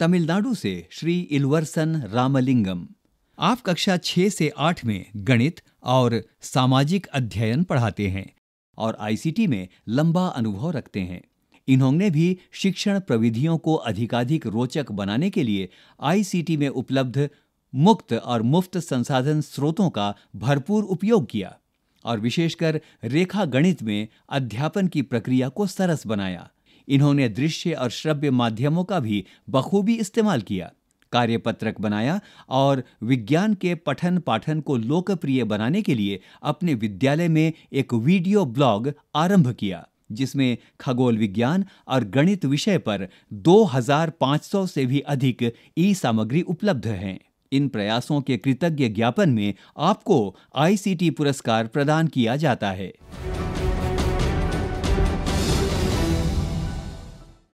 तमिलनाडु से श्री इलवरसन रामलिंगम आप कक्षा छह से आठ में गणित और सामाजिक अध्ययन पढ़ाते हैं और आईसीटी में लंबा अनुभव रखते हैं इन्होंने भी शिक्षण प्रविधियों को अधिकाधिक रोचक बनाने के लिए आईसीटी में उपलब्ध मुक्त और मुफ्त संसाधन स्रोतों का भरपूर उपयोग किया और विशेषकर रेखा गणित में अध्यापन की प्रक्रिया को सरस बनाया इन्होंने दृश्य और श्रव्य माध्यमों का भी बखूबी इस्तेमाल किया कार्यपत्रक बनाया और विज्ञान के पठन पाठन को लोकप्रिय बनाने के लिए अपने विद्यालय में एक वीडियो ब्लॉग आरंभ किया जिसमें खगोल विज्ञान और गणित विषय पर 2500 से भी अधिक ई सामग्री उपलब्ध हैं इन प्रयासों के कृतज्ञ ज्ञापन में आपको आईसीटी पुरस्कार प्रदान किया जाता है